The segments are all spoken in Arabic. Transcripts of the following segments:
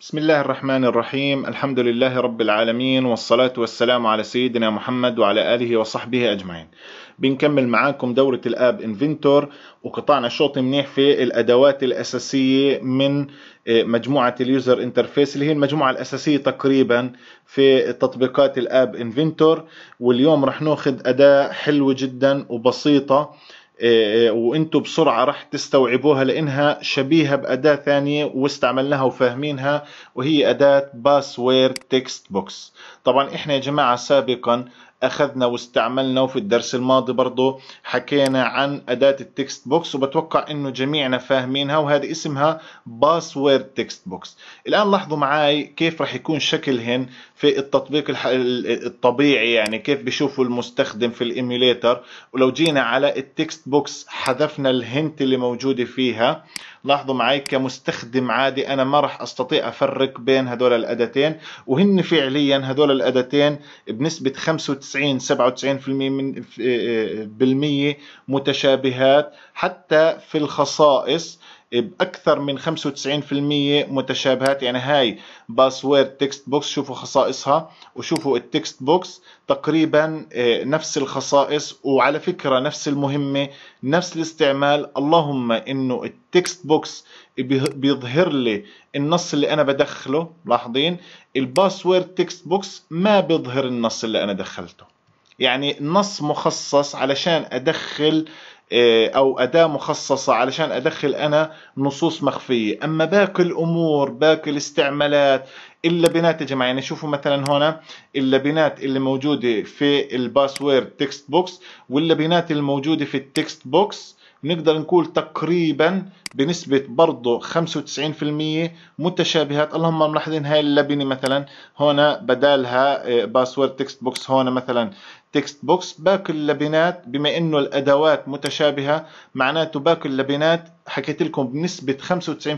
بسم الله الرحمن الرحيم الحمد لله رب العالمين والصلاة والسلام على سيدنا محمد وعلى آله وصحبه أجمعين بنكمل معاكم دورة الآب انفنتور وقطعنا شوط منيح في الأدوات الأساسية من مجموعة اليوزر انترفيس اللي هي المجموعة الأساسية تقريبا في تطبيقات الآب انفنتور واليوم رح ناخذ أداة حلوة جدا وبسيطة إيه، إيه، وانتم بسرعة رح تستوعبوها لانها شبيهة بأداة ثانية واستعملناها وفاهمينها وهي أداة باسوير تكست بوكس طبعا احنا يا جماعة سابقا اخذنا واستعملنا وفي الدرس الماضي برضه حكينا عن اداة التكست بوكس وبتوقع انه جميعنا فاهمينها وهذه اسمها باسورد تكست بوكس الان لاحظوا معي كيف رح يكون شكلهن في التطبيق الطبيعي يعني كيف بيشوفوا المستخدم في الايميوليتر ولو جينا على التكست بوكس حذفنا الهنت اللي موجودة فيها لاحظوا معي كمستخدم عادي انا ما راح استطيع افرق بين هدول الاداتين وهن فعليا هدول الاداتين بنسبه 95 97% من آه، آه، بالمية متشابهات حتى في الخصائص باكثر من 95% متشابهات يعني هاي باسورد تكست بوكس شوفوا خصائصها وشوفوا التكست بوكس تقريبا آه، نفس الخصائص وعلى فكره نفس المهمه نفس الاستعمال اللهم انه التكست بوكس بيظهر لي النص اللي انا بدخله لاحظين الباسورد تكست بوكس ما بيظهر النص اللي انا دخلته يعني نص مخصص علشان ادخل آه، او اداه مخصصه علشان ادخل انا نصوص مخفيه اما باقي الامور باقي الاستعمالات اللبنات يا جماعه يعني شوفوا مثلا هنا اللبنات اللي موجوده في الباسورد تكست بوكس واللبنات الموجوده في التكست بوكس بنقدر نقول تقريبا بنسبة برضه 95% متشابهات اللهم ملاحظين هاي اللبنة مثلا هنا بدالها باسورد تكست بوكس هنا مثلا تكست بوكس باقي اللبنات بما انه الادوات متشابهه معناته باقي اللبنات حكيت لكم بنسبه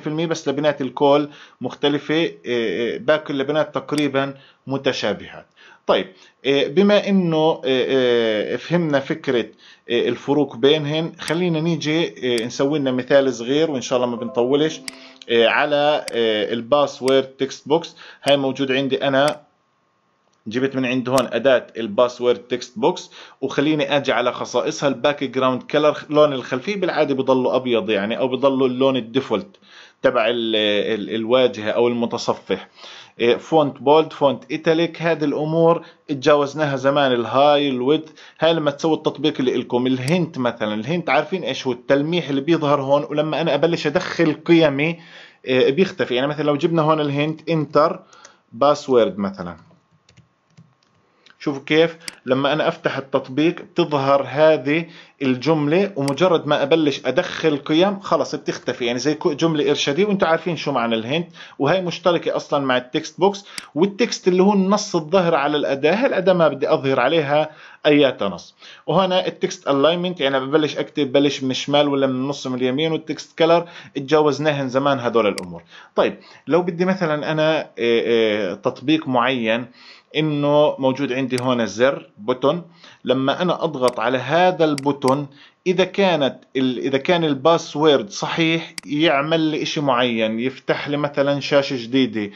95% بس لبنات الكول مختلفه آه، آه، باقي اللبنات تقريبا متشابهات طيب آه، بما انه آه، آه، فهمنا فكره الفروق بينهن خلينا نيجي نسوي لنا مثال صغير وان شاء الله ما بنطولش على الباسورد تكست بوكس هاي موجود عندي انا جبت من عند هون أداة الباسورد تكست بوكس وخليني أجي على خصائصها الباك جراوند كلر لون الخلفية بالعادة بضلوا أبيض يعني أو بضلوا اللون الديفولت تبع الواجهة أو المتصفح إيه، فونت بولد فونت ايتاليك هذه الامور اتجاوزناها زمان الهاي الويد هاي لما تسوي التطبيق اللي لكم الهنت مثلا الهنت عارفين ايش هو التلميح اللي بيظهر هون ولما انا ابلش ادخل قيمي إيه، بيختفي يعني مثلا لو جبنا هون الهنت انتر باسورد مثلا شوفوا كيف لما انا افتح التطبيق بتظهر هذه الجمله ومجرد ما ابلش ادخل قيم خلص بتختفي يعني زي جمله ارشاديه وانتم عارفين شو معنى الهند وهي مشتركه اصلا مع التكست بوكس والتكست اللي هو النص الظاهر على الاداه هالاداة ما بدي اظهر عليها ايات نص وهنا التكست الاينمنت يعني ببلش اكتب بلش من الشمال ولا من النص من اليمين والتكست كلر تجاوزناهن زمان هدول الامور طيب لو بدي مثلا انا آه، آه، تطبيق معين انه موجود عندي هون الزر بوتون لما انا اضغط على هذا البوتون اذا كانت اذا كان الباسورد صحيح يعمل لي شيء معين يفتح لي مثلا شاشه جديده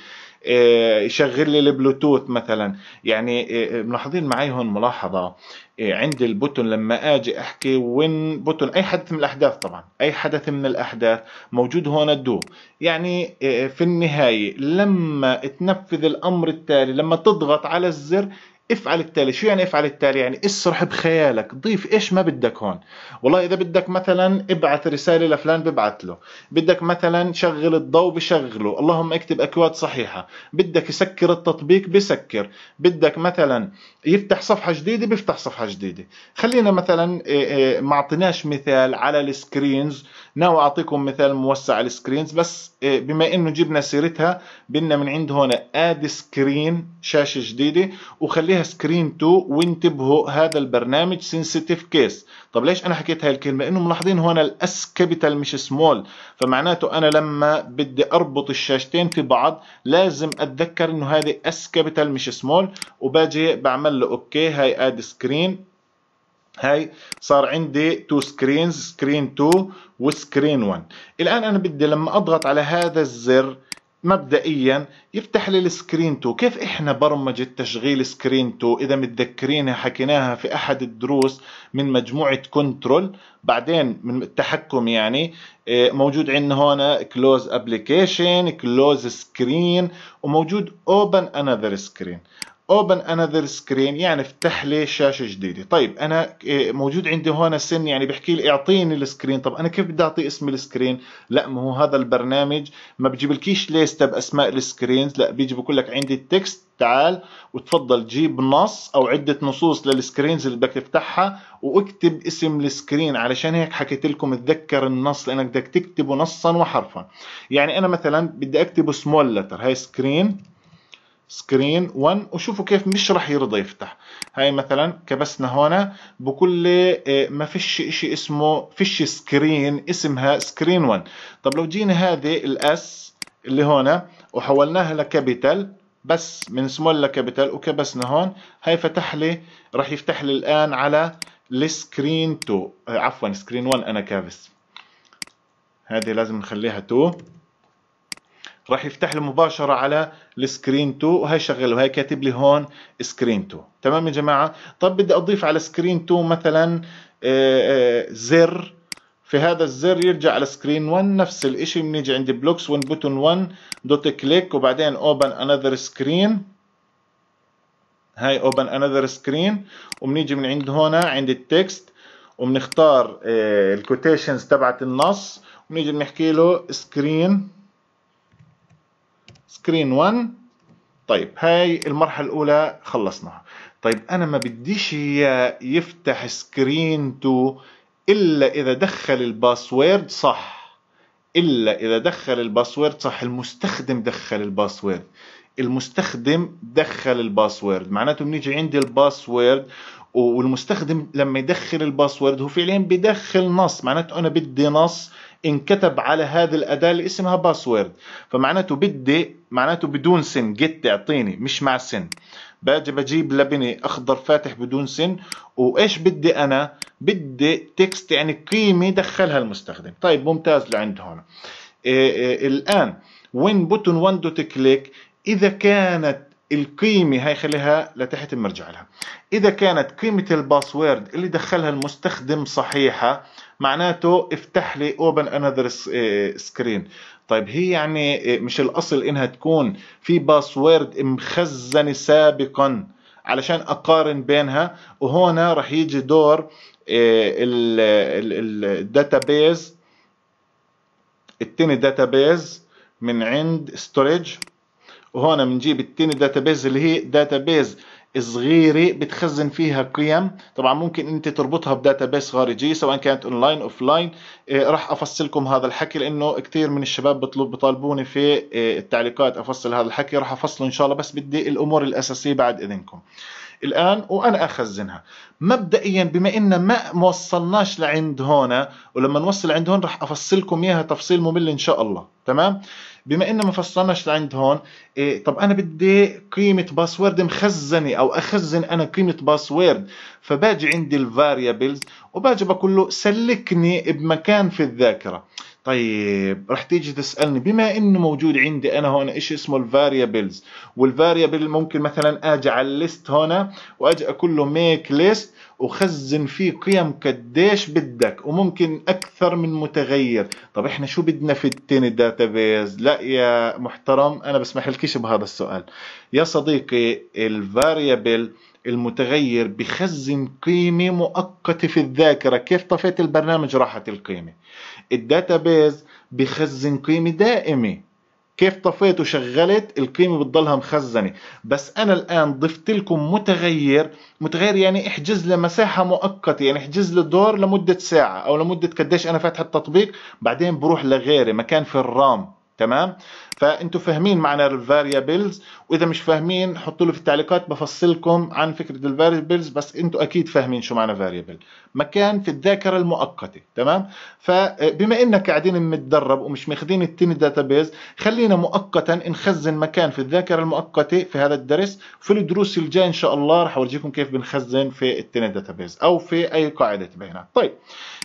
آه، يشغل لي البلوتوث مثلا يعني آه، آه، ملاحظين معي هون ملاحظه عند البوتن لما اجي احكي وين بوتن اي حدث من الاحداث طبعا اي حدث من الاحداث موجود هون الدو يعني في النهايه لما تنفذ الامر التالي لما تضغط على الزر افعل التالي شو يعني افعل التالي يعني اسرح بخيالك ضيف ايش ما بدك هون والله اذا بدك مثلا ابعث رساله لفلان ببعث له بدك مثلا شغل الضوء بشغله اللهم اكتب اكواد صحيحه بدك يسكر التطبيق بسكر بدك مثلا يفتح صفحه جديده بيفتح صفحه جديده خلينا مثلا إيه، إيه، ما اعطيناش مثال على السكرينز ناوي اعطيكم مثال موسع على السكرينز بس إيه، بما انه جبنا سيرتها بدنا من عند هون اد سكرين شاشه جديده وخلينا عليها سكرين 2 وانتبهوا هذا البرنامج سنسيتيف كيس طب ليش انا حكيت هاي الكلمه انه ملاحظين هون الاس كابيتال مش سمول فمعناته انا لما بدي اربط الشاشتين في بعض لازم اتذكر انه هذه اس كابيتال مش سمول وباجي بعمل له اوكي هاي اد سكرين هاي صار عندي تو سكرينز سكرين 2 وسكرين 1 الان انا بدي لما اضغط على هذا الزر مبدئيا يفتح لي السكرين 2 كيف احنا برمجة تشغيل سكرين 2 اذا متذكرينها حكيناها في احد الدروس من مجموعة كنترول بعدين من التحكم يعني آه، موجود عندنا هون كلوز ابلكيشن كلوز سكرين وموجود اوبن انذر سكرين open another screen يعني افتح لي شاشه جديده طيب انا إيه، موجود عندي هون السن يعني بحكي لي اعطيني السكرين طب انا كيف بدي اعطي اسم السكرين لا ما هو هذا البرنامج ما بجيبلكيش ليست باسماء السكرينز لا بيجي بقول لك عندي التكست تعال وتفضل جيب نص او عده نصوص للسكرينز اللي بدك تفتحها واكتب اسم السكرين علشان هيك حكيت لكم اتذكر النص لانك بدك تكتبه نصا وحرفا يعني انا مثلا بدي اكتبه سمول لتر هاي سكرين سكرين 1 وشوفوا كيف مش رح يرضى يفتح هاي مثلا كبسنا هون بكل آه، ما فيش شيء اسمه فيش سكرين اسمها سكرين 1 طب لو جينا هذه الاس اللي هون وحولناها لكابيتال بس من سمول لكابيتال وكبسنا هون هاي فتح لي رح يفتح لي الان على السكرين آه، 2 عفوا سكرين 1 انا كابس هذه لازم نخليها 2 راح يفتح لي مباشره على السكرين 2 وهي شغله وهي كاتب لي هون سكرين 2 تمام يا جماعه طب بدي اضيف على سكرين 2 مثلا آه، آه، زر في هذا الزر يرجع على سكرين 1 نفس الشيء بنيجي عند بلوكس وين بوتون 1 دوت كليك وبعدين اوبن انذر سكرين هاي اوبن انذر سكرين وبنيجي من عند هون عند التكست وبنختار آه، الكوتيشنز تبعت النص وبنيجي بنحكي له سكرين سكرين 1 طيب هاي المرحله الاولى خلصناها طيب انا ما بديش يفتح سكرين 2 الا اذا دخل الباسورد صح الا اذا دخل الباسورد صح المستخدم دخل الباسورد المستخدم دخل الباسورد معناته بنيجي عندي الباسورد والمستخدم لما يدخل الباسورد هو فعليا بدخل نص معناته انا بدي نص انكتب على هذه الاداه اللي اسمها باسورد فمعناته بدي معناته بدون سن جيت اعطيني مش مع سن باجي بجيب لبني اخضر فاتح بدون سن وايش بدي انا بدي تكست يعني قيمه دخلها المستخدم طيب ممتاز لعند هون إيه، إيه، الان وين بوتون 1 دوت كليك اذا كانت القيمة هاي خليها لتحت بنرجع لها إذا كانت قيمة الباسورد اللي دخلها المستخدم صحيحة معناته افتح لي اوبن انذر سكرين طيب هي يعني آه، مش الاصل انها تكون في باسورد مخزنه سابقا علشان اقارن بينها وهنا رح يجي دور الداتابيز التيني داتابيز من عند ستوريج وهنا بنجيب التيني داتابيز اللي هي داتابيز صغيرة بتخزن فيها قيم طبعا ممكن انت تربطها بداتا بيس خارجية سواء كانت اونلاين اوف لاين راح افصلكم هذا الحكي لانه كثير من الشباب بطلب بطالبوني في إيه، التعليقات افصل هذا الحكي راح افصله ان شاء الله بس بدي الامور الاساسية بعد اذنكم الان وانا اخزنها مبدئيا بما ان ما وصلناش لعند هون ولما نوصل عند هون راح افصلكم اياها تفصيل ممل ان شاء الله تمام بما انه ما فصلناش لعند هون إيه طب انا بدي قيمه باسورد مخزنه او اخزن انا قيمه باسورد فباجي عندي الفاريبلز وباجي بقول له سلكني بمكان في الذاكره طيب رح تيجي تسالني بما انه موجود عندي انا هون شيء اسمه الفاريبلز والفاريبل ممكن مثلا اجي على الليست هون واجي اقول له ميك ليست وخزن فيه قيم قديش بدك وممكن اكثر من متغير طب احنا شو بدنا في التين بيز لا يا محترم انا بسمح لكش بهذا السؤال يا صديقي الفاريبل المتغير بخزن قيمة مؤقتة في الذاكرة كيف طفيت البرنامج راحت القيمة الداتابيز بخزن قيمة دائمة كيف طفيت وشغلت القيمة بتضلها مخزنة بس أنا الآن ضفت لكم متغير متغير يعني احجز لمساحة مساحة مؤقتة يعني احجز له دور لمدة ساعة أو لمدة قديش أنا فاتح التطبيق بعدين بروح لغيري مكان في الرام تمام فانتم فاهمين معنى الفاريابلز واذا مش فاهمين حطوا لي في التعليقات بفصلكم عن فكره الفاريابلز بس انتم اكيد فاهمين شو معنى فاريبل مكان في الذاكره المؤقته تمام فبما انك قاعدين متدرب ومش ماخذين التين داتابيز خلينا مؤقتا نخزن مكان في الذاكره المؤقته في هذا الدرس وفي الدروس الجايه ان شاء الله رح اورجيكم كيف بنخزن في التين داتابيز او في اي قاعده بيانات طيب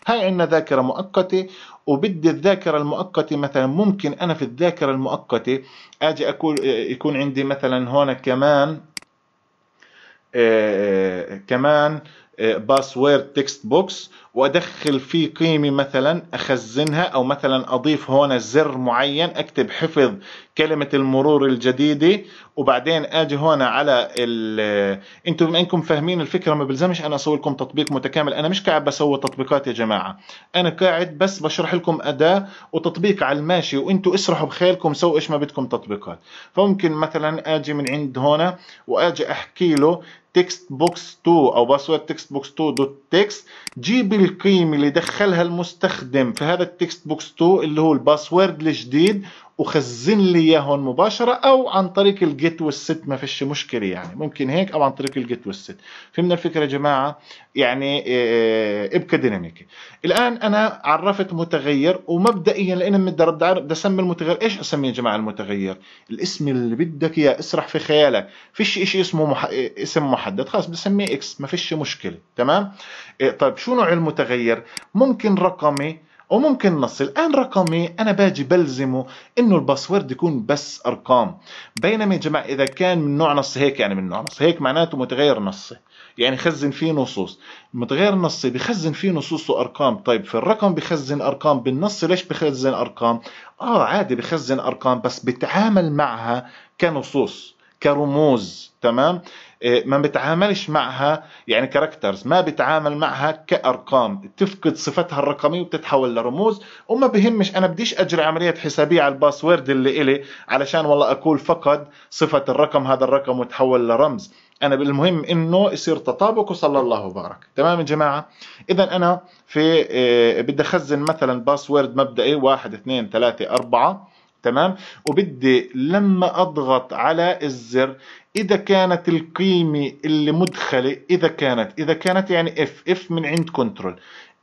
هاي عندنا ذاكره مؤقته وبدي الذاكرة المؤقتة مثلا ممكن أنا في الذاكرة المؤقتة أجي أقول آه، يكون عندي مثلا هون كمان آه, آه، كمان باسورد تكست بوكس وادخل فيه قيمه مثلا اخزنها او مثلا اضيف هون زر معين اكتب حفظ كلمه المرور الجديده وبعدين اجي هون على ال آه، انتم بما انكم فاهمين الفكره ما بلزمش انا اسوي لكم تطبيق متكامل انا مش قاعد بسوي تطبيقات يا جماعه انا قاعد بس بشرح لكم اداه وتطبيق على الماشي وانتم اسرحوا بخيالكم سووا ايش ما بدكم تطبيقات فممكن مثلا اجي من عند هون واجي احكي له تكست بوكس 2 او باسورد تكست بوكس 2 دوت تكست جيب القيمه اللي دخلها المستخدم في هذا التكست بوكس 2 اللي هو الباسورد الجديد وخزن لي اياهم مباشره او عن طريق الجيت والست ما فيش مشكله يعني ممكن هيك او عن طريق الجيت والست فهمنا الفكره يا جماعه يعني آه، ابقى ديناميكي الان انا عرفت متغير ومبدئيا لان بدي اسمي المتغير ايش اسميه يا جماعه المتغير الاسم اللي بدك اياه اسرح في خيالك فيش شيء اسمه مح... اسم محدد خلاص بسميه اكس ما فيش مشكله تمام آه، طيب شو نوع المتغير ممكن رقمي وممكن نص الآن رقمي أنا باجي بلزمه إنه الباسورد يكون بس أرقام بينما يا جماعة إذا كان من نوع نص هيك يعني من نوع نص هيك معناته متغير نصي يعني خزن فيه نصوص متغير نصي بخزن فيه نصوص وارقام طيب في الرقم بخزن ارقام بالنص ليش بخزن ارقام اه عادي بخزن ارقام بس بتعامل معها كنصوص كرموز تمام إيه، ما بتعاملش معها يعني كاركترز ما بتعامل معها كأرقام تفقد صفتها الرقمية وبتتحول لرموز وما بهمش أنا بديش أجري عملية حسابية على الباسورد اللي إلي علشان والله أقول فقد صفة الرقم هذا الرقم وتحول لرمز انا بالمهم انه يصير تطابق وصلى الله وبارك تمام يا جماعه اذا انا في إيه، بدي اخزن مثلا باسورد مبدئي 1 2 3 4 تمام وبدي لما اضغط على الزر اذا كانت القيمه اللي مدخله اذا كانت اذا كانت يعني اف اف من عند كنترول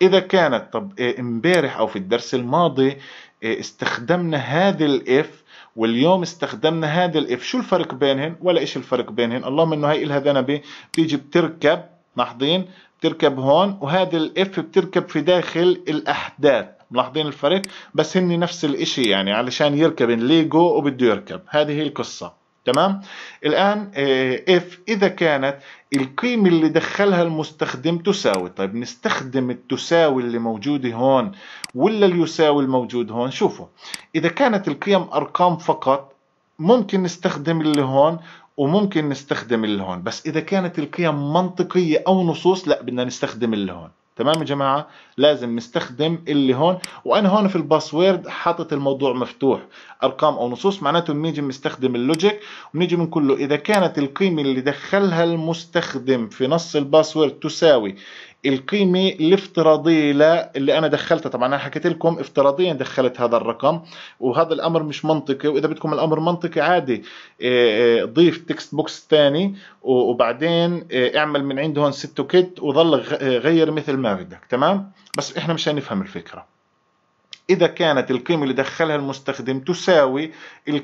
اذا كانت طب إيه، امبارح او في الدرس الماضي إيه، استخدمنا هذه الاف واليوم استخدمنا هذا الاف شو الفرق بينهن ولا ايش الفرق بينهن اللهم انه هاي الها ذنبه بتيجي بتركب لاحظين بتركب هون وهذا الاف بتركب في داخل الاحداث ملاحظين الفرق بس هن نفس الاشي يعني علشان يركب الليجو وبده يركب هذه هي القصة تمام الآن آه، اف إذا كانت القيمة اللي دخلها المستخدم تساوي طيب نستخدم التساوي اللي موجودة هون ولا اليساوي الموجود هون شوفوا إذا كانت القيم أرقام فقط ممكن نستخدم اللي هون وممكن نستخدم اللي هون بس إذا كانت القيم منطقية أو نصوص لا بدنا نستخدم اللي هون تمام يا جماعه لازم نستخدم اللي هون وانا هون في الباسورد حاطط الموضوع مفتوح ارقام او نصوص معناته بنيجي بنستخدم اللوجيك وبنيجي بنقول له اذا كانت القيمه اللي دخلها المستخدم في نص الباسورد تساوي القيمه الافتراضيه اللي انا دخلتها طبعا انا حكيت لكم افتراضيا دخلت هذا الرقم وهذا الامر مش منطقي واذا بدكم الامر منطقي عادي إيه، إيه، ضيف تكست بوكس ثاني وبعدين إيه، اعمل من عندهم هون ست وظل غير مثل ما بدك تمام بس احنا مشان نفهم الفكره اذا كانت القيمه اللي دخلها المستخدم تساوي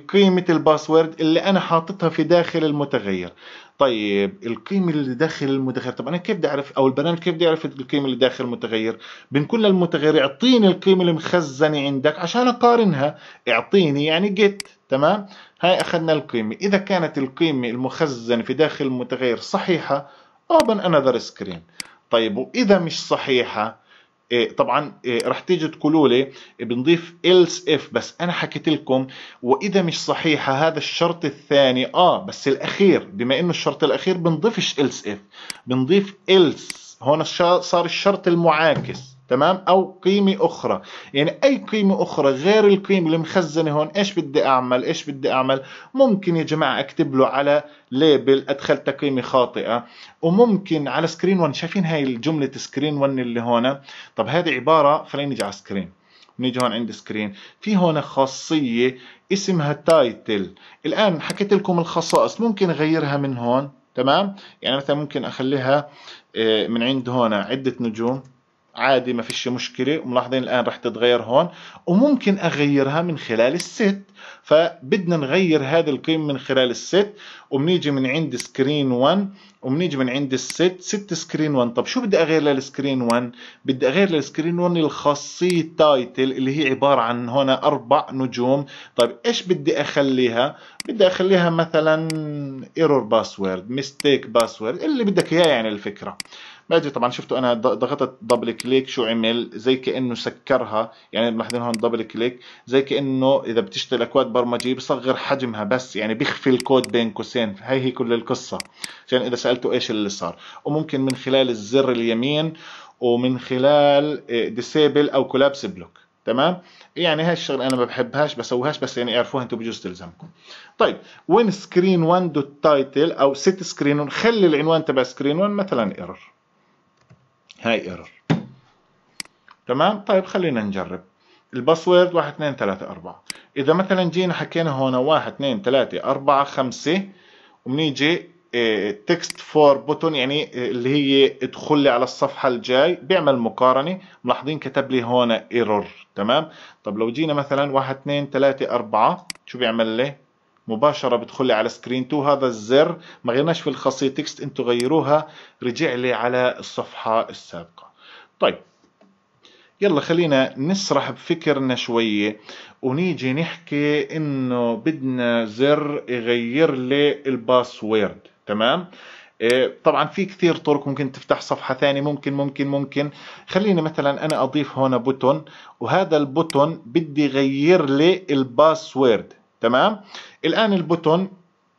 قيمه الباسورد اللي انا حاططها في داخل المتغير طيب القيمه اللي داخل المتغير طب انا كيف بدي اعرف او البرنامج كيف بدي اعرف القيمه اللي داخل المتغير بنقول للمتغير اعطيني القيمه المخزنه عندك عشان اقارنها اعطيني يعني جيت تمام هاي اخذنا القيمه اذا كانت القيمه المخزنه في داخل المتغير صحيحه open another screen طيب واذا مش صحيحه إيه، طبعا إيه، رح تيجي تقولوا لي بنضيف else if بس انا حكيت لكم واذا مش صحيحه هذا الشرط الثاني اه بس الاخير بما انه الشرط الاخير بنضيفش else if بنضيف else هون صار الشرط المعاكس تمام او قيمه اخرى يعني اي قيمه اخرى غير القيمه اللي مخزنه هون ايش بدي اعمل ايش بدي اعمل ممكن يا جماعه اكتب له على ليبل ادخلت قيمه خاطئه وممكن على سكرين 1 شايفين هاي الجمله سكرين 1 اللي هون طب هذه عباره خلينا نيجي على سكرين نيجي هون عند سكرين في هون خاصيه اسمها تايتل الان حكيت لكم الخصائص ممكن اغيرها من هون تمام يعني مثلا ممكن اخليها آه، من عند هون عده نجوم عادي ما فيش مشكلة ملاحظين الآن رح تتغير هون وممكن أغيرها من خلال الست فبدنا نغير هذه القيم من خلال الست وبنيجي من عند سكرين 1 وبنيجي من عند الست ست سكرين 1 طب شو بدي أغير للسكرين 1 بدي أغير للسكرين 1 الخاصية تايتل اللي هي عبارة عن هنا أربع نجوم طيب إيش بدي أخليها بدي أخليها مثلا ايرور باسورد ميستيك باسورد اللي بدك إياه يعني الفكرة باجي طبعا شفتوا انا ضغطت دبل كليك شو عمل زي كانه سكرها يعني ملاحظين هون دبل كليك زي كانه اذا بتشتغل اكواد برمجيه بصغر حجمها بس يعني بيخفي الكود بين قوسين هي هي كل القصه عشان اذا سالته ايش اللي صار وممكن من خلال الزر اليمين ومن خلال ديسيبل آه، او كولابس بلوك تمام يعني هاي الشغله انا ما بحبهاش بسويهاش بس يعني اعرفوها انتم بجوز تلزمكم طيب وين سكرين 1 دوت تايتل او ست سكرين خلي العنوان تبع سكرين 1 مثلا ايرور هاي ايرور تمام طيب خلينا نجرب الباسورد 1 2 3 4 اذا مثلا جينا حكينا هون 1 2 3 4 5 وبنيجي تكست فور بوتون يعني آه، اللي هي ادخل لي على الصفحه الجاي بيعمل مقارنه ملاحظين كتب لي هون ايرور تمام طب لو جينا مثلا 1 2 3 4 شو بيعمل لي مباشره بدخل لي على سكرين 2 هذا الزر ما غيرناش في الخاصيه تكست انتم غيروها رجع لي على الصفحه السابقه طيب يلا خلينا نسرح بفكرنا شوية ونيجي نحكي انه بدنا زر يغير لي الباسورد تمام إيه، طبعا في كثير طرق ممكن تفتح صفحة ثانية ممكن ممكن ممكن خليني مثلا انا اضيف هنا بوتون وهذا البوتون بدي يغير لي الباسورد تمام الان البوتون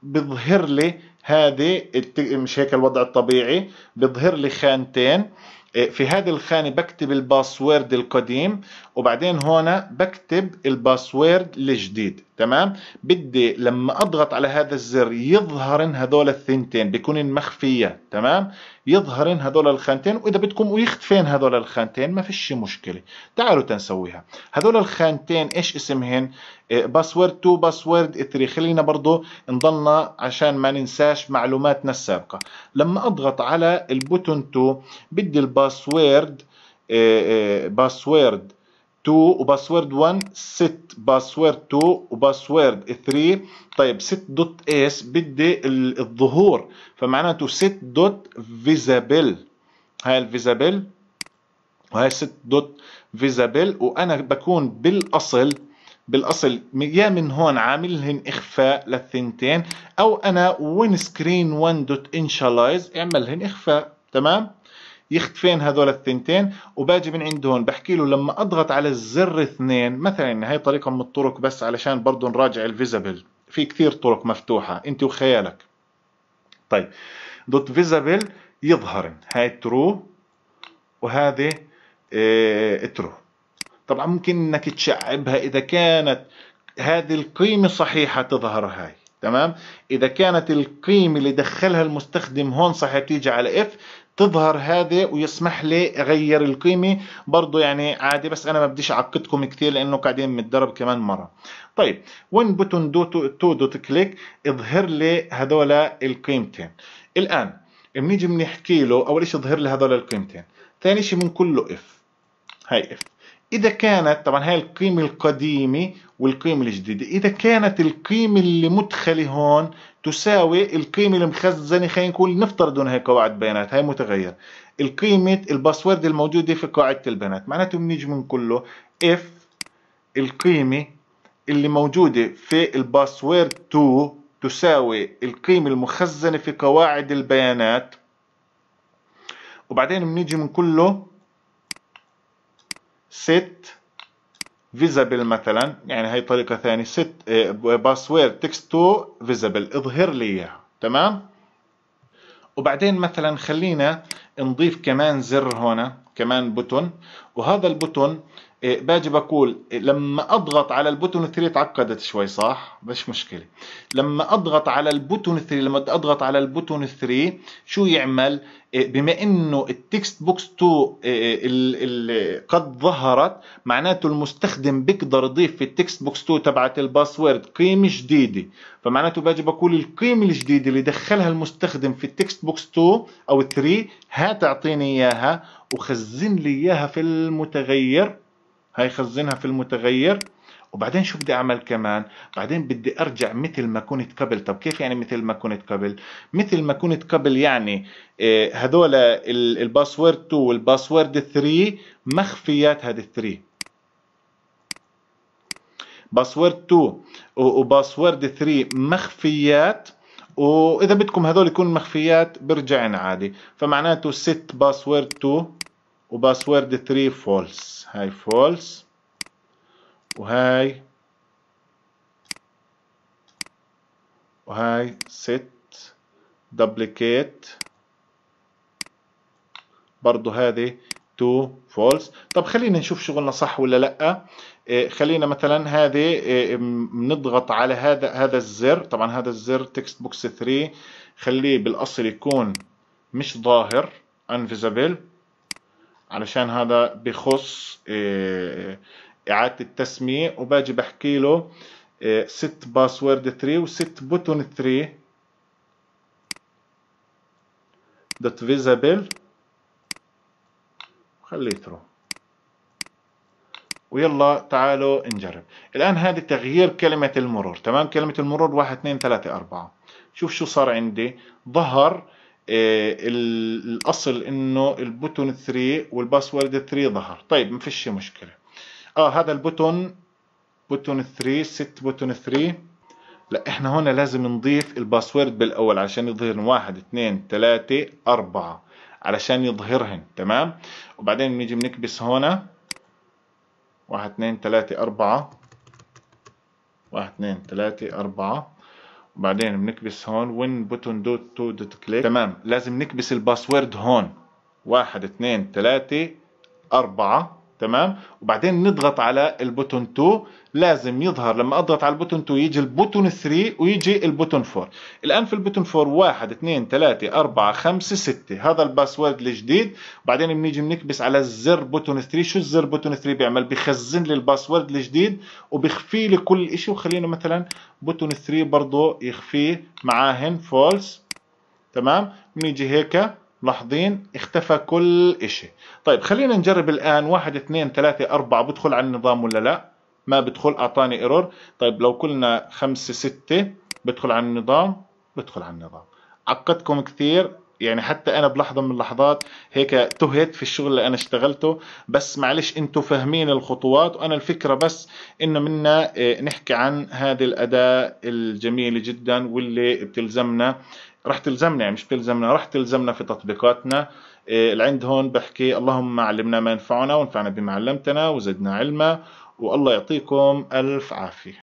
بيظهر لي هذه مش هيك الوضع الطبيعي بيظهر لي خانتين إيه، في هذه الخانة بكتب الباسورد القديم وبعدين هنا بكتب الباسورد الجديد تمام بدي لما اضغط على هذا الزر يظهرن هذول الثنتين بيكونن مخفيه تمام يظهرن هذول الخانتين واذا بدكم ويختفين هذول الخانتين ما فيش مشكله تعالوا تنسويها هذول الخانتين ايش اسمهن باسورد 2 باسورد 3 خلينا برضه نضلنا عشان ما ننساش معلوماتنا السابقه لما اضغط على البوتون 2 بدي الباسورد باسورد إيه، إيه، 2 وباسورد 1 ست باسورد 2 وباسورد 3 طيب ست دوت اس بدي الظهور فمعناته ست دوت فيزابل هاي الفيزابل وهي ست دوت فيزابل وانا بكون بالاصل بالاصل يا من هون عاملهن اخفاء للثنتين او انا وين سكرين 1 دوت انشالايز اعملهن اخفاء تمام يختفين هذول الثنتين وباجي من عند هون بحكي له لما اضغط على الزر اثنين مثلا هاي طريقه من الطرق بس علشان برضه نراجع الفيزبل في كثير طرق مفتوحه انت وخيالك طيب دوت فيزبل يظهر هاي ترو وهذه ايه ترو طبعا ممكن انك تشعبها اذا كانت هذه القيمه صحيحه تظهر هاي تمام اذا كانت القيمه اللي دخلها المستخدم هون صحيح تيجي على اف تظهر هذه ويسمح لي اغير القيمه برضه يعني عادي بس انا ما بديش اعقدكم كثير لانه قاعدين متدرب كمان مره طيب وين بوتون دو تو دوت كليك اظهر لي هذول القيمتين الان بنيجي بنحكي له اول شيء اظهر لي هذول القيمتين ثاني شيء من كله اف هاي اف إذا كانت طبعا هاي القيمة القديمة والقيمة الجديدة إذا كانت القيمة اللي مدخلة هون تساوي القيمة المخزنة خلينا نقول نفترض أنها قواعد بيانات هاي متغير القيمة الباسورد الموجودة في قاعدة البيانات معناته بنيجي من كله if القيمة اللي موجودة في الباسورد 2 تساوي القيمة المخزنة في قواعد البيانات وبعدين بنيجي من كله set visible مثلا يعني هي طريقة ثانية set password text to visible اظهر لي اياها تمام وبعدين مثلا خلينا نضيف كمان زر هنا كمان بوتون وهذا البوتون إيه، باجي بقول إيه، لما اضغط على البوتون 3 تعقدت شوي صح مش مشكله لما اضغط على البوتون 3 لما اضغط على البوتون 3 شو يعمل إيه، بما انه التكست بوكس 2 قد ظهرت معناته المستخدم بيقدر يضيف في التكست بوكس 2 تبعت الباسورد قيمه جديده فمعناته باجي بقول القيمه الجديده اللي دخلها المستخدم في التكست بوكس 2 او 3 هات اعطيني اياها وخزن لي اياها في المتغير خزنها في المتغير وبعدين شو بدي اعمل كمان بعدين بدي ارجع مثل ما كنت قبل طب كيف يعني مثل ما كنت قبل مثل ما كنت قبل يعني آه، هذول الباسورد 2 والباسورد 3 مخفيات هذه 3 باسورد 2 وباسورد 3 مخفيات واذا بدكم هذول يكون مخفيات برجع عادي فمعناته ست باسورد 2 وباسورد 3 فولس هاي فولس وهاي وهاي ست دبليكيت برضو هذه تو فولس طب خلينا نشوف شغلنا صح ولا لا إيه خلينا مثلا هذه إيه نضغط على هذا هذا الزر طبعا هذا الزر تكست بوكس 3 خليه بالاصل يكون مش ظاهر انفيزابل علشان هذا بخص آه، آه، إعادة التسمية وباجي بحكي له آه، ست باسورد 3 وست بوتون 3 دوت فيزابل وخليه ثرو ويلا تعالوا نجرب الآن هذا تغيير كلمة المرور تمام كلمة المرور 1 2 3 4 شوف شو صار عندي ظهر إيه، الاصل انه البوتون 3 والباسورد 3 ظهر طيب ما فيش مشكله اه هذا البوتون بوتون 3 ست بوتون 3 لا احنا هنا لازم نضيف الباسورد بالاول عشان يظهر 1 2 3 4 علشان يظهرهن تمام وبعدين بنيجي بنكبس هنا 1 2 3 4 1 2 3 4 بعدين بنكبس هون وين بوتون دوت تو دوت كليك تمام لازم نكبس الباسورد هون واحد اثنين ثلاثة أربعة تمام وبعدين نضغط على البوتون 2 لازم يظهر لما اضغط على البوتون 2 يجي البوتون 3 ويجي البوتون 4 الان في البوتون 4 1 2 3 4 5 6 هذا الباسورد الجديد بعدين بنيجي بنكبس على الزر بوتون 3 شو الزر بوتون 3 بيعمل بخزن لي الباسورد الجديد وبيخفي لي كل شيء وخلينا مثلا بوتون 3 برضه يخفيه معاهن فولس تمام بنيجي هيك ملاحظين اختفى كل إشي طيب خلينا نجرب الآن واحد اثنين ثلاثة أربعة بدخل على النظام ولا لا ما بدخل أعطاني ايرور طيب لو قلنا خمسة ستة بدخل على النظام بدخل على النظام عقدكم كثير يعني حتى انا بلحظه من اللحظات هيك تهت في الشغل اللي انا اشتغلته بس معلش انتم فاهمين الخطوات وانا الفكره بس انه منا آه، نحكي عن هذه الاداه الجميله جدا واللي بتلزمنا رح تلزمنا يعني مش بتلزمنا رح تلزمنا في تطبيقاتنا إيه، عند هون بحكي اللهم علمنا ما ينفعنا وانفعنا بما علمتنا وزدنا علما والله يعطيكم ألف عافية